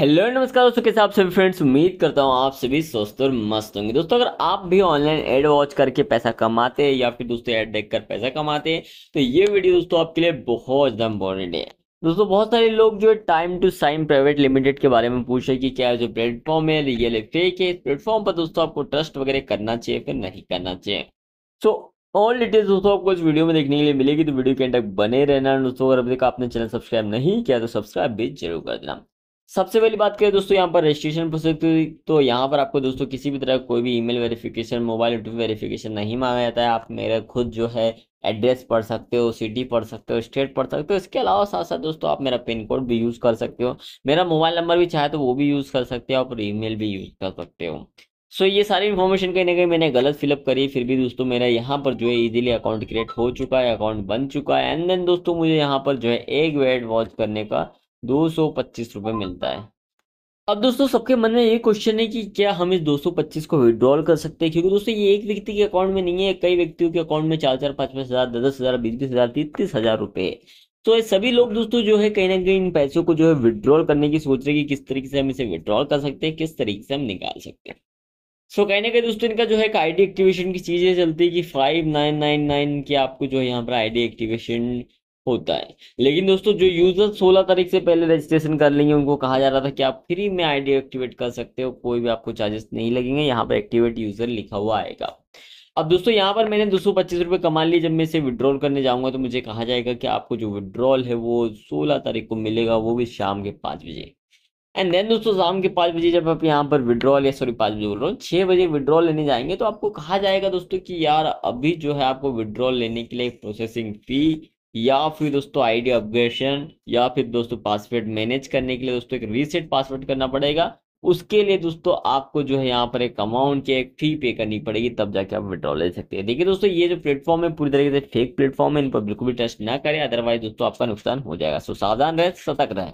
hello नमस्कार दोस्तों कैसे आप सभी फ्रेंड्स उम्मीद करता हूँ आप सभी स्वस्थ और मस्त होंगे दोस्तों अगर आप भी ऑनलाइन एड वॉच करके पैसा कमाते हैं या फिर दोस्तों ऐड देखकर पैसा कमाते हैं तो ये वीडियो दोस्तों आपके लिए बहुत ज़्यादा इंपॉर्टेंट है दोस्तों बहुत सारे लोग जो है time to sign private limited के बारे में पूछ रहे कि क्या जो प्लेटफॉर्म है रियल है फेक है प्लेटफॉर्म पर दोस्तों आपको ट्रस्ट वगैरह करना चाहिए फिर नहीं करना चाहिए सो ऑल डिटेल्स दोस्तों आपको इस वीडियो में देखने के लिए मिलेगी तो वीडियो के एंड तक बने रहना दोस्तों अगर अभी तक आपने चैनल सब्सक्राइब नहीं किया तो सब्सक्राइब भी जरूर कर देना सबसे पहली बात करें दोस्तों यहाँ पर रजिस्ट्रेशन प्रोसेस तो यहाँ पर आपको दोस्तों किसी भी तरह कोई भी email verification mobile interview verification नहीं मांगा जाता है आप मेरा खुद जो है एड्रेस पढ़ सकते हो सिटी पढ़ सकते हो स्टेट पढ़ सकते हो इसके अलावा साथ साथ दोस्तों आप मेरा पिन कोड भी यूज़ कर सकते हो मेरा मोबाइल नंबर भी चाहे तो वो भी यूज़ कर सकते हो और ईमेल भी यूज़ कर सकते हो सो so, ये सारी इन्फॉर्मेशन कहीं ना कहीं मैंने गलत फिलअप करी फिर भी दोस्तों मेरा यहाँ पर जो है इजीली अकाउंट क्रिएट हो चुका है अकाउंट बन चुका है एंड देन दोस्तों मुझे यहाँ पर जो है एक वेट वॉच करने का दो सौ पच्चीस रुपये मिलता है अब दोस्तों सबके मन में ये क्वेश्चन है कि क्या हम इस 225 को विड्रॉल कर सकते हैं क्योंकि दोस्तों ये एक व्यक्ति के अकाउंट में नहीं है कई व्यक्तियों के अकाउंट में चार चार पाँच पाँच हज़ार दस दस हज़ार बीस बीस हज़ार तीस तीस हज़ार रुपये तो ये सभी लोग दोस्तों जो है कहीं ना कहीं इन पैसों को जो है विड्रॉल करने की सोच रहे कि किस तरीके से हम इसे विड्रॉल कर सकते हैं किस तरीके से हम निकाल सकते हैं सो so, कहने कहीं दोस्तों इनका जो है डी एक्टिवेशन की चीज़ें चलती है कि फाइव नाइन नाइन नाइन की आपको जो है यहाँ पर आईडी एक्टिवेशन होता है लेकिन दोस्तों जो यूजर 16 तारीख से पहले रजिस्ट्रेशन कर लेंगे उनको कहा जा रहा था कि आप फ्री में आईडी एक्टिवेट कर सकते हो कोई भी आपको चार्जेस नहीं लगेंगे यहाँ पर एक्टिवेट यूजर लिखा हुआ आएगा अब दोस्तों यहाँ पर मैंने दो सौ कमा लिए जब मैं इसे विड्रॉल करने जाऊंगा तो मुझे कहा जाएगा कि आपको जो विड्रॉल है वो सोलह तारीख को मिलेगा वो भी शाम के पाँच बजे एंड देन दोस्तों शाम के पाँच बजे जब आप यहाँ पर विड्रॉल या सॉरी पाँच बजे बोल रहा हूँ छः बजे विड्रॉल लेने जाएंगे तो आपको कहा जाएगा दोस्तों कि यार अभी जो है आपको विड्रॉल लेने के लिए प्रोसेसिंग फी या फिर दोस्तों आईडी अपग्रेडेशन या फिर दोस्तों पासवर्ड मैनेज करने के लिए दोस्तों एक रीसेट पासवर्ड करना पड़ेगा उसके लिए दोस्तों आपको जो है यहाँ पर एक अमाउंट की एक फी पे करनी पड़ेगी तब जाके आप विड्रॉ ले सकते हैं देखिए दोस्तों ये जो प्लेटफॉर्म है पूरी तरीके से फेक प्लेटफॉर्म है इन पर बिल्कुल भी ट्रस्ट ना करें अदरवाइज दोस्तों आपका नुकसान हो जाएगा सो सावधान रहे सतर्क रहे